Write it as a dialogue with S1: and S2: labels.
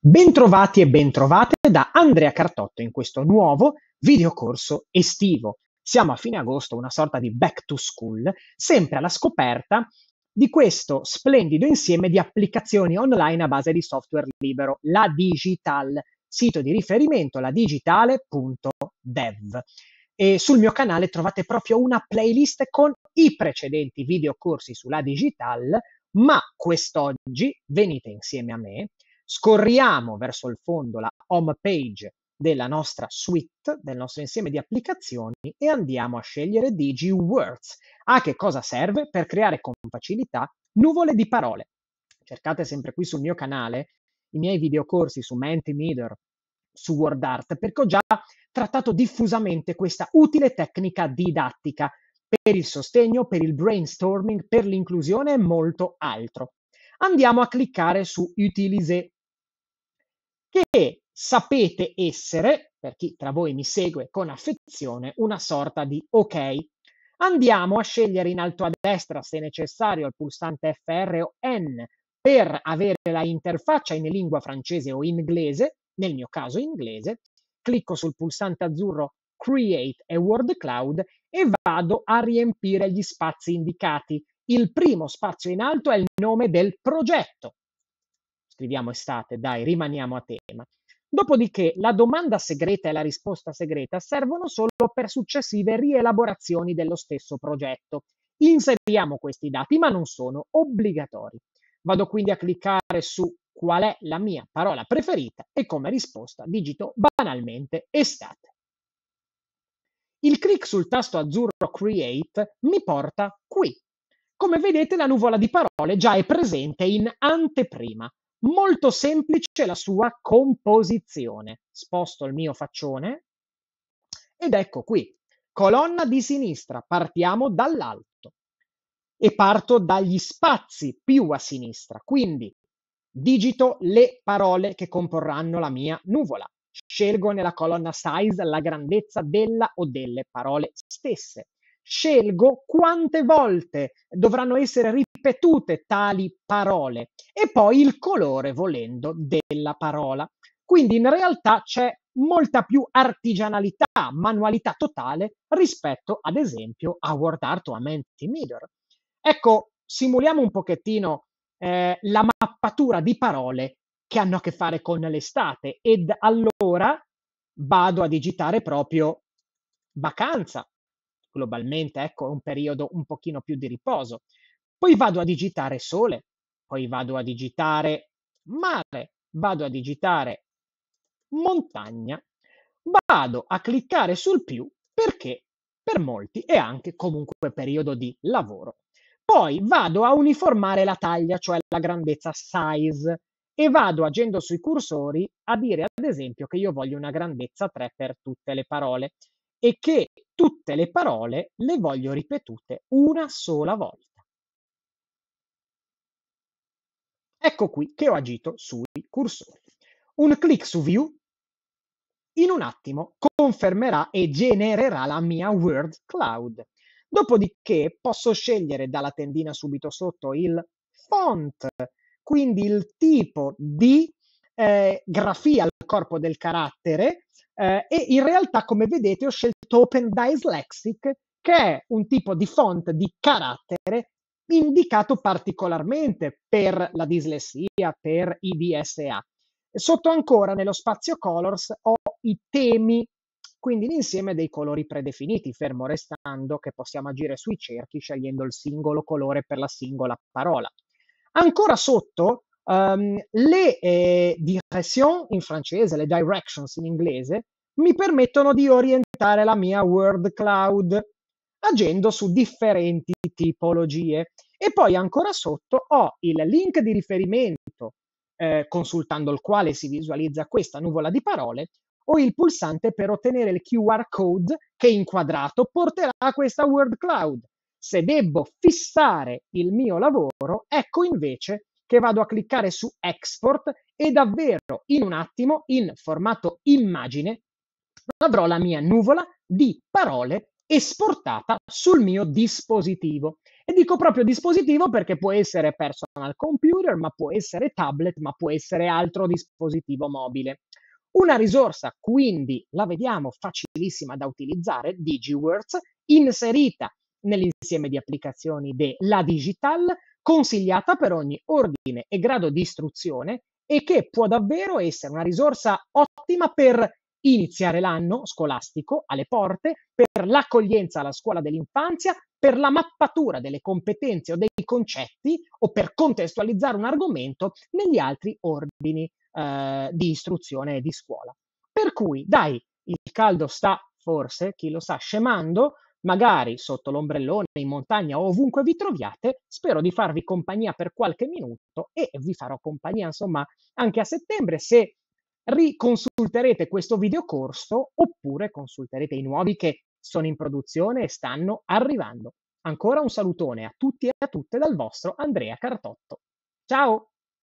S1: Bentrovati e bentrovate da Andrea Cartotto in questo nuovo videocorso estivo. Siamo a fine agosto, una sorta di back to school, sempre alla scoperta di questo splendido insieme di applicazioni online a base di software libero, la Digital, sito di riferimento la digitale.dev. E sul mio canale trovate proprio una playlist con i precedenti videocorsi sulla Digital, ma quest'oggi venite insieme a me scorriamo verso il fondo la home page della nostra suite, del nostro insieme di applicazioni e andiamo a scegliere DigiWords. A che cosa serve? Per creare con facilità nuvole di parole. Cercate sempre qui sul mio canale i miei videocorsi su Mentimeter, su WordArt, perché ho già trattato diffusamente questa utile tecnica didattica per il sostegno, per il brainstorming, per l'inclusione e molto altro. Andiamo a cliccare su Utiliser che sapete essere, per chi tra voi mi segue con affezione, una sorta di ok. Andiamo a scegliere in alto a destra, se necessario, il pulsante FR o N per avere la interfaccia in lingua francese o inglese, nel mio caso inglese, clicco sul pulsante azzurro Create a Word Cloud e vado a riempire gli spazi indicati. Il primo spazio in alto è il nome del progetto, scriviamo estate, dai, rimaniamo a tema. Dopodiché la domanda segreta e la risposta segreta servono solo per successive rielaborazioni dello stesso progetto. Inseriamo questi dati, ma non sono obbligatori. Vado quindi a cliccare su qual è la mia parola preferita e come risposta digito banalmente estate. Il clic sul tasto azzurro Create mi porta qui. Come vedete la nuvola di parole già è presente in anteprima. Molto semplice la sua composizione. Sposto il mio faccione ed ecco qui, colonna di sinistra, partiamo dall'alto e parto dagli spazi più a sinistra, quindi digito le parole che comporranno la mia nuvola. Scelgo nella colonna size la grandezza della o delle parole stesse scelgo quante volte dovranno essere ripetute tali parole e poi il colore, volendo, della parola. Quindi in realtà c'è molta più artigianalità, manualità totale rispetto ad esempio a Word Art o a Mentimeter. Ecco, simuliamo un pochettino eh, la mappatura di parole che hanno a che fare con l'estate ed allora vado a digitare proprio vacanza globalmente, ecco, un periodo un pochino più di riposo. Poi vado a digitare sole, poi vado a digitare mare, vado a digitare montagna, vado a cliccare sul più perché per molti è anche comunque periodo di lavoro. Poi vado a uniformare la taglia, cioè la grandezza size, e vado agendo sui cursori a dire ad esempio che io voglio una grandezza 3 per tutte le parole e che tutte le parole le voglio ripetute una sola volta. Ecco qui che ho agito sui cursori. Un clic su View in un attimo confermerà e genererà la mia Word Cloud. Dopodiché posso scegliere dalla tendina subito sotto il font, quindi il tipo di eh, grafia corpo del carattere eh, e in realtà come vedete ho scelto Open Dyslexic che è un tipo di font di carattere indicato particolarmente per la dislessia, per i DSA. Sotto ancora nello spazio colors ho i temi, quindi l'insieme dei colori predefiniti, fermo restando che possiamo agire sui cerchi scegliendo il singolo colore per la singola parola. Ancora sotto Um, le eh, direction in francese, le directions in inglese, mi permettono di orientare la mia word cloud agendo su differenti tipologie. E poi ancora sotto ho il link di riferimento eh, consultando il quale si visualizza questa nuvola di parole o il pulsante per ottenere il QR code che inquadrato porterà a questa word cloud. Se devo fissare il mio lavoro, ecco invece che vado a cliccare su export e davvero in un attimo in formato immagine avrò la mia nuvola di parole esportata sul mio dispositivo. E dico proprio dispositivo perché può essere personal computer, ma può essere tablet, ma può essere altro dispositivo mobile. Una risorsa, quindi, la vediamo facilissima da utilizzare, DigiWords, inserita nell'insieme di applicazioni della Digital, consigliata per ogni ordine e grado di istruzione e che può davvero essere una risorsa ottima per iniziare l'anno scolastico alle porte, per l'accoglienza alla scuola dell'infanzia, per la mappatura delle competenze o dei concetti o per contestualizzare un argomento negli altri ordini eh, di istruzione e di scuola. Per cui, dai, il caldo sta forse, chi lo sa, scemando, magari sotto l'ombrellone, in montagna o ovunque vi troviate. Spero di farvi compagnia per qualche minuto e vi farò compagnia, insomma, anche a settembre se riconsulterete questo videocorso oppure consulterete i nuovi che sono in produzione e stanno arrivando. Ancora un salutone a tutti e a tutte dal vostro Andrea Cartotto. Ciao!